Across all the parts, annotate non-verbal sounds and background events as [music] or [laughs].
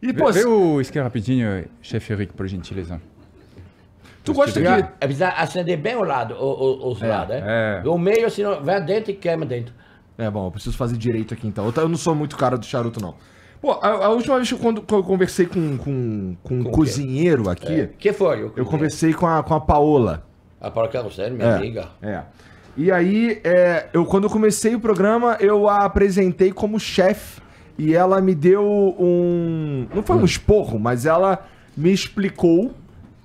E, pô, vê, vê o esquema rapidinho, chefe Rick, por gentileza. Tu gosta de... É precisa acender bem o lado, o, o, os é, lados, né? É. O meio, senão vai dentro e queima dentro. É, bom, eu preciso fazer direito aqui então. Eu não sou muito cara do charuto, não. Pô, a, a última vez que eu, quando, eu conversei com, com, com, com um cozinheiro aqui... É. que foi? Eu conversei com a, com a Paola. A Paola Carrossel, minha é, amiga. É. E aí, é, eu, quando eu comecei o programa, eu a apresentei como chefe e ela me deu um. Não foi um hum. esporro, mas ela me explicou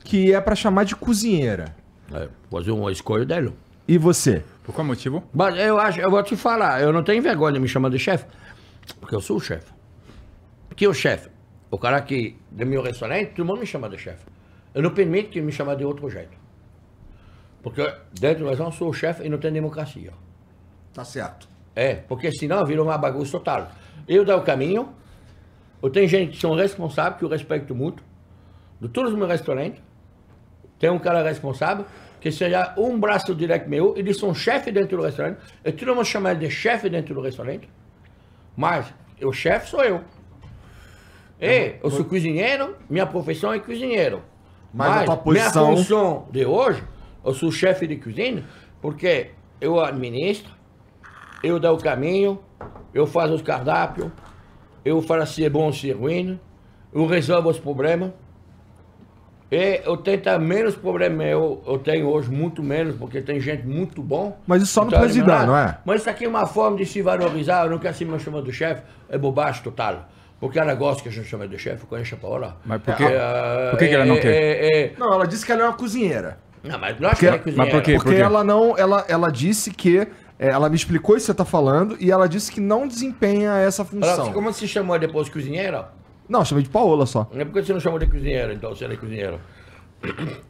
que é para chamar de cozinheira. É, fazer uma escolha dela. E você? Por qual motivo? Mas eu acho, eu vou te falar, eu não tenho vergonha de me chamar de chefe, porque eu sou o chefe. Porque o chefe, o cara que do meu restaurante, todo mundo me chama de chefe. Eu não permito que me chamar de outro jeito. Porque dentro do restaurante eu sou o chefe e não tem democracia. Tá certo. É, porque senão virou uma bagunça total. Eu dou o caminho, eu tenho gente que são responsáveis, que eu respeito muito, de todos os meus restaurantes, tem um cara responsável, que seja um braço direto meu, eles são chefe dentro do restaurante, eu tiro uma chamada de chefe dentro do restaurante, mas o chefe sou eu. É e, eu sou cozinheiro, minha profissão é cozinheiro. Mas, mas a posição... minha função de hoje, eu sou chefe de cozinha, porque eu administro, eu dou o caminho, eu faço os cardápios, eu faço se é bom ou se é ruim, eu resolvo os problemas. E é, eu tento tá menos problema, eu, eu tenho hoje muito menos, porque tem gente muito bom. Mas isso só no então, presidente, não é? Mas isso aqui é uma forma de se valorizar, eu não quero assim me chamar de chefe, é bobagem total. Porque ela gosta que a gente chama de chefe, conhece a Paola. Mas por que, é, é, por que, é, que ela não é, quer? É, não, ela disse que ela é uma cozinheira. Não, mas não acho que ela é cozinheira. Mas por quê? Porque por quê? ela não. Ela, ela disse que é, ela me explicou isso que você tá falando e ela disse que não desempenha essa função. como se chamou depois de cozinheira? Não, chamei de Paola só. É porque você não chamou de cozinheira, então você era é cozinheira.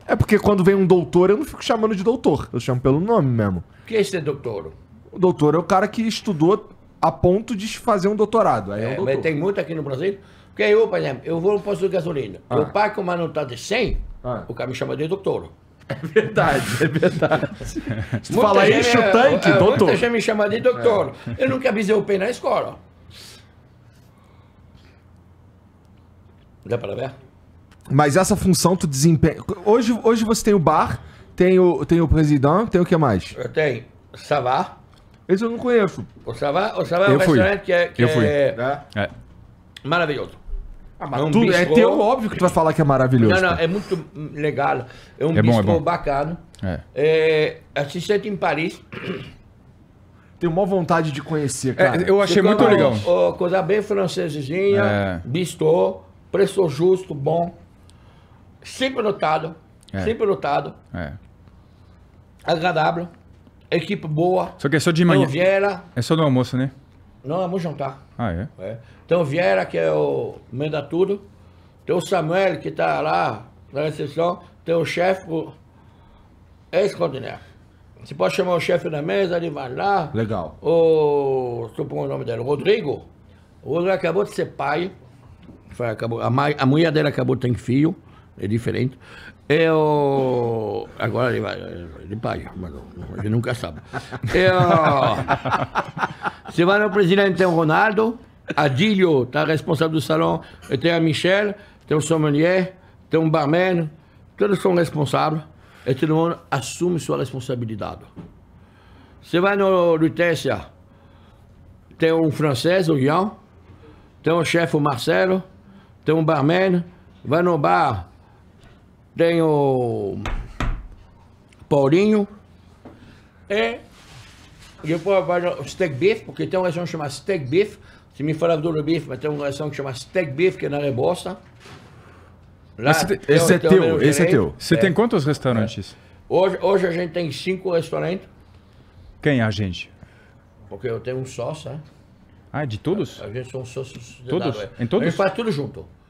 É porque quando vem um doutor, eu não fico chamando de doutor. Eu chamo pelo nome mesmo. O que é esse doutor? O doutor é o cara que estudou a ponto de fazer um doutorado. Aí é, é um Mas tem muito aqui no Brasil. Porque eu, por exemplo, eu vou no posto de gasolina. Ah. Eu pago uma nota tá de 100, ah. o cara me chama de doutor. É verdade, é verdade. [laughs] Se fala enche o é tanque, é, doutor. Muita gente me chama de doutor. É. Eu nunca avisei o pé na escola. Dá para ver? Mas essa função tu desempenha... Hoje, hoje você tem o bar, tem o, tem o presidente, tem o que mais? Eu tenho Savá. Esse eu não conheço. O Savá, o Savá é um fui. restaurante que é, que eu fui. É... É. é. maravilhoso. Ah, é um tudo, é teu óbvio que tu vai falar que é maravilhoso. Não, não, é muito legal. É um é bom, é bom. bacana. É. É, assistente em Paris. Tenho maior vontade de conhecer, é, cara. É, eu achei muito legal. coisa bem francesinha, é. bistro, preço justo, bom. Sempre lotado. É. Sempre lotado. É. Agradável. Equipe boa. Só que é só de manhã. Noviera. É só no almoço, né? Não, vamos jantar Ah, é? é? Então Vieira, que é o manda tudo. Tem o Samuel, que está lá na recepção. Tem o chefe, o ex-continente. Você pode chamar o chefe da mesa, ele vai lá. Legal. O, suponho o nome dele, Rodrigo. O Rodrigo acabou de ser pai. Foi, acabou, a, mãe, a mulher dele acabou de ter filho. É diferente. Eu. É agora ele vai. Ele pai, mas ele nunca sabe. Eu. É você vai no presidente tem o Ronaldo, Adílio tá responsável do salão, tem a Michelle, tem o sommelier, tem o barman, todos são responsáveis e todo mundo assume sua responsabilidade. Você vai no Lutécia, tem um francês, o Guião, tem o chefe, o Marcelo, tem o barman, vai no bar, tem o Paulinho, é eu vou para o steak beef, porque tem uma região chama steak beef. Você me falava do beef, mas tem uma região que chama steak beef, que é na Rebosta. Lá, esse, esse é teu, esse direito. é teu. Você é. tem quantos restaurantes? É. Hoje, hoje a gente tem cinco restaurantes. Quem é a gente? Porque eu tenho um sócio, né? Ah, é de todos? A, a gente são sócios. todos? É. Em todos? A gente faz tudo junto.